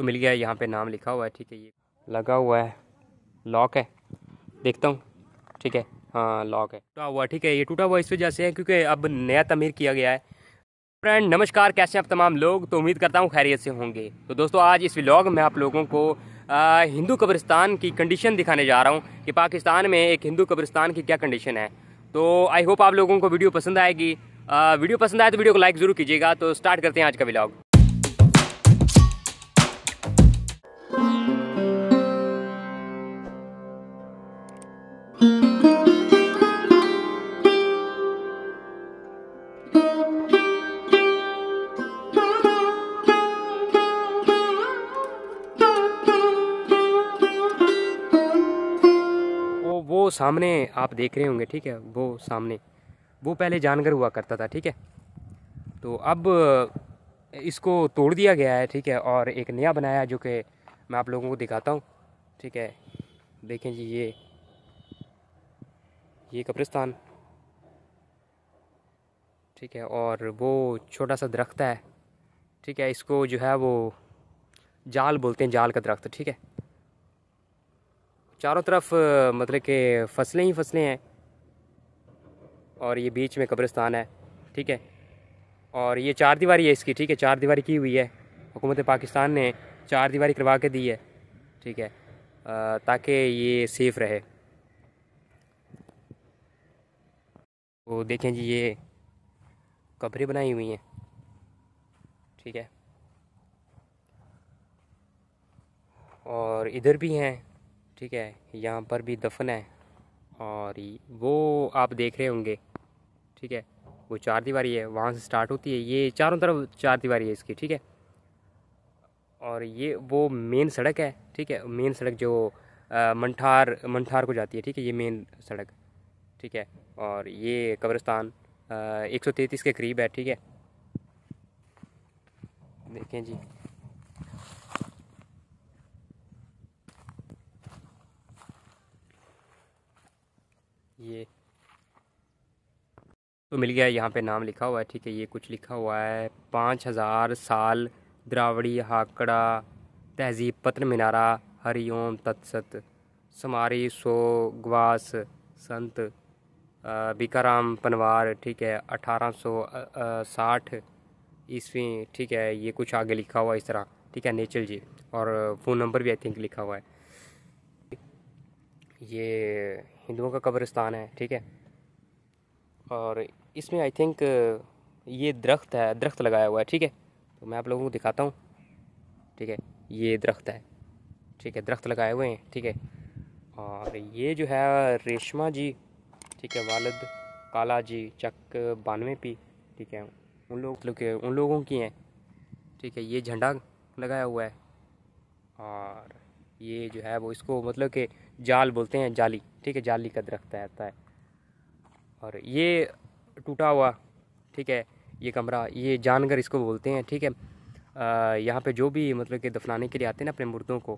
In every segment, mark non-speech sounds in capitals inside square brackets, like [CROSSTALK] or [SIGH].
तो मिल गया यहाँ पे नाम लिखा हुआ है ठीक है ये लगा हुआ है लॉक है देखता हूँ ठीक है हाँ लॉक है टूटा हुआ ठीक है ये टूटा हुआ इस वजह से है क्योंकि अब नया तमीर किया गया है फ्रेंड नमस्कार कैसे हैं आप तमाम लोग तो उम्मीद करता हूँ खैरियत से होंगे तो दोस्तों आज इस व्लॉग में आप लोगों को हिंदू कब्रिस्तान की कंडीशन दिखाने जा रहा हूँ कि पाकिस्तान में एक हिंदू कब्रिस्तान की क्या कंडीशन है तो आई होप आप लोगों को वीडियो पसंद आएगी आ, वीडियो पसंद आए तो वीडियो को लाइक ज़रूर कीजिएगा तो स्टार्ट करते हैं आज का व्लॉग सामने आप देख रहे होंगे ठीक है वो सामने वो पहले जानगर हुआ करता था ठीक है तो अब इसको तोड़ दिया गया है ठीक है और एक नया बनाया जो कि मैं आप लोगों को दिखाता हूँ ठीक है देखें जी ये ये कब्रिस्तान ठीक है और वो छोटा सा दरख्त है ठीक है इसको जो है वो जाल बोलते हैं जाल का दरख्त ठीक है चारों तरफ मतलब कि फसलें ही फसलें हैं और ये बीच में कब्रिस्तान है ठीक है और ये चार दीवारी है इसकी ठीक है चार दीवारी की हुई है हुकूमत पाकिस्तान ने चार दीवारी करवा के दी है ठीक है ताकि ये सेफ़ रहे तो देखें जी ये कब्रें बनाई हुई हैं ठीक है और इधर भी हैं ठीक है यहाँ पर भी दफन है और वो आप देख रहे होंगे ठीक है वो चार दीवारी है वहाँ से स्टार्ट होती है ये चारों तरफ चार दीवारी है इसकी ठीक है और ये वो मेन सड़क है ठीक है मेन सड़क जो मंठार मंठार को जाती है ठीक है ये मेन सड़क ठीक है और ये कब्रस्तान एक सौ तैंतीस के करीब है ठीक है देखें जी ये तो मिल गया यहाँ पे नाम लिखा हुआ है ठीक है ये कुछ लिखा हुआ है पाँच हज़ार साल द्रावड़ी हाकड़ा तहजीब पत्र मीनारा हरिओम तत्सत समारी सो गवास संत बिकाराम पनवार ठीक है अठारह सौ साठ ईस्वी ठीक है ये कुछ आगे लिखा हुआ है इस तरह ठीक है नेचल जी और फ़ोन नंबर भी आई थिंक लिखा हुआ है ये हिंदुओं का कब्रिस्तान है ठीक है और इसमें आई थिंक ये दरख्त है दरख्त लगाया हुआ है ठीक है तो मैं आप लोगों को दिखाता हूँ ठीक है ये दरख्त है ठीक है दरख्त लगाए हुए हैं ठीक है और ये जो है रेशमा जी ठीक है वालद काला जी चक बानवे पी ठीक है उन लोग लोग मतलब उन लोगों की हैं ठीक है ये झंडा लगाया हुआ है और ये जो है वो इसको मतलब कि जाल बोलते हैं जाली ठीक है जाली का दरख्त रहता है और ये टूटा हुआ ठीक है ये कमरा ये जानगर इसको बोलते हैं ठीक है यहाँ पे जो भी मतलब कि दफनाने के लिए आते हैं ना अपने मुर्दों को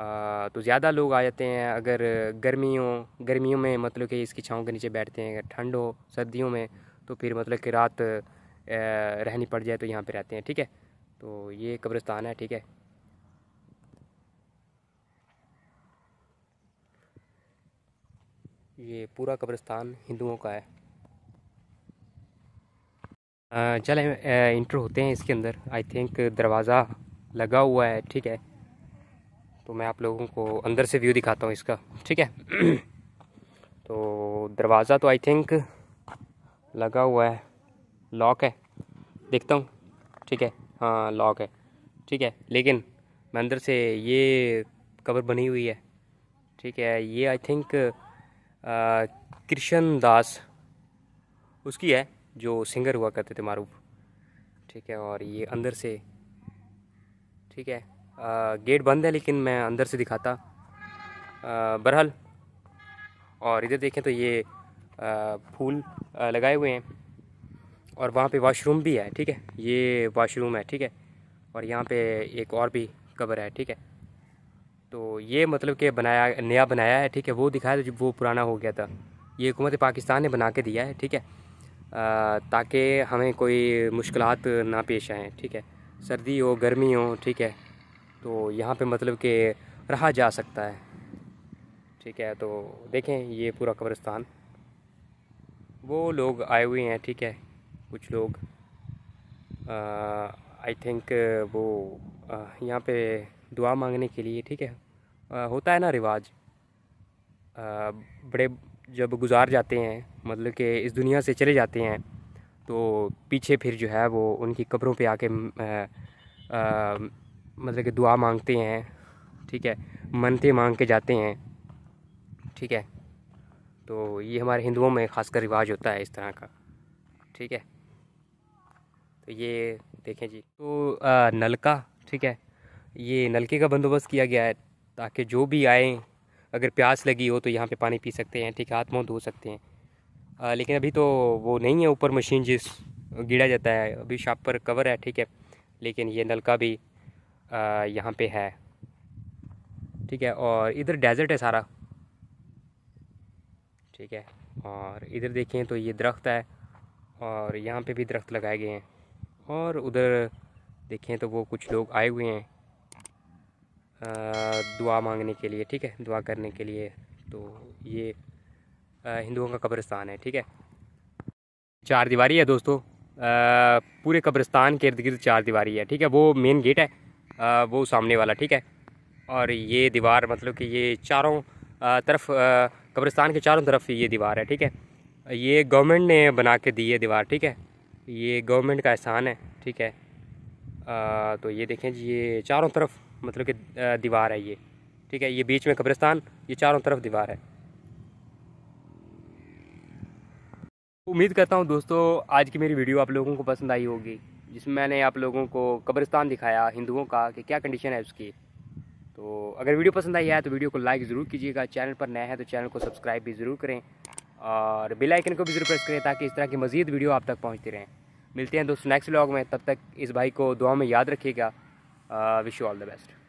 आ, तो ज़्यादा लोग आ जाते हैं अगर गर्मियों गर्मियों में मतलब कि इसकी छाँव के नीचे बैठते हैं अगर ठंड हो सर्दियों में तो फिर मतलब कि रात रहनी पड़ जाए तो यहाँ पे रहते हैं ठीक है तो ये कब्रिस्तान है ठीक है ये पूरा कब्रिस्तान हिंदुओं का है चल इंटर होते हैं इसके अंदर आई थिंक दरवाज़ा लगा हुआ है ठीक है तो मैं आप लोगों को अंदर से व्यू दिखाता हूँ इसका ठीक है [CLEARS THROAT] तो दरवाज़ा तो आई थिंक लगा हुआ है लॉक है देखता हूँ ठीक है हाँ लॉक है ठीक है लेकिन मैं अंदर से ये कबर बनी हुई है ठीक है ये आई थिंक कृष्ण दास उसकी है जो सिंगर हुआ करते थे मारूफ ठीक है और ये अंदर से ठीक है आ, गेट बंद है लेकिन मैं अंदर से दिखाता बरहल और इधर देखें तो ये आ, फूल आ, लगाए हुए हैं और वहाँ पे वॉशरूम भी है ठीक है ये वॉशरूम है ठीक है और यहाँ पे एक और भी कबर है ठीक है तो ये मतलब कि बनाया नया बनाया है ठीक है वो दिखाया था जब वो पुराना हो गया था ये हुकूमत पाकिस्तान ने बना के दिया है ठीक है ताकि हमें कोई मुश्किल ना पेश आएँ ठीक है सर्दी हो गर्मी हो ठीक है तो यहाँ पे मतलब कि रहा जा सकता है ठीक है तो देखें ये पूरा कब्रिस्तान वो लोग आए हुए हैं ठीक है कुछ लोग आई थिंक वो यहाँ पे दुआ मांगने के लिए ठीक है होता है ना रिवाज बड़े जब गुजार जाते हैं मतलब कि इस दुनिया से चले जाते हैं तो पीछे फिर जो है वो उनकी कब्रों पे आके मतलब कि दुआ मांगते हैं ठीक है मनते मांग के जाते हैं ठीक है तो ये हमारे हिंदुओं में ख़ासकर रिवाज होता है इस तरह का ठीक है तो ये देखें जी तो आ, नलका ठीक है ये नलके का बंदोबस्त किया गया है ताकि जो भी आए अगर प्यास लगी हो तो यहाँ पे पानी पी सकते हैं ठीक हाथ मुँह धो सकते हैं आ, लेकिन अभी तो वो नहीं है ऊपर मशीन जिस गिरा जाता है अभी शॉप पर कवर है ठीक है लेकिन ये नलका भी यहाँ पे है ठीक है और इधर डेजर्ट है सारा ठीक है और इधर देखें तो ये दरख्त है और यहाँ पे भी दरख्त लगाए गए हैं और उधर देखें तो वो कुछ लोग आए हुए हैं दुआ मांगने के लिए ठीक है दुआ करने के लिए तो ये हिंदुओं का कब्रिस्तान है ठीक है चार दीवारी है दोस्तों पूरे कब्रिस्तान के इर्द गिर्द चार दीवारी है ठीक है वो मेन गेट है वो सामने वाला ठीक है और ये दीवार मतलब कि ये चारों तरफ कब्रिस्तान के चारों तरफ ये दीवार है ठीक है ये गवर्नमेंट ने बना के दी है दीवार ठीक है ये गवर्नमेंट का एहसान है ठीक है आ, तो ये देखें जी ये चारों तरफ मतलब कि दीवार है ये ठीक है ये बीच में कब्रिस्तान ये चारों तरफ दीवार है उम्मीद करता हूँ दोस्तों आज की मेरी वीडियो आप लोगों को पसंद आई होगी जिसमें मैंने आप लोगों को कब्रिस्तान दिखाया हिंदुओं का कि क्या कंडीशन है उसकी तो अगर वीडियो पसंद आई है तो वीडियो को लाइक ज़रूर कीजिएगा चैनल पर नया है तो चैनल को सब्सक्राइब भी ज़रूर करें और बेल आइकन को भी ज़रूर प्रेस करें ताकि इस तरह की मज़ीद वीडियो आप तक पहुँचती रहें मिलते हैं दोस्तों नेक्स्ट व्लॉग में तब तक इस भाई को दुआ में याद रखिएगा uh, wish you all the best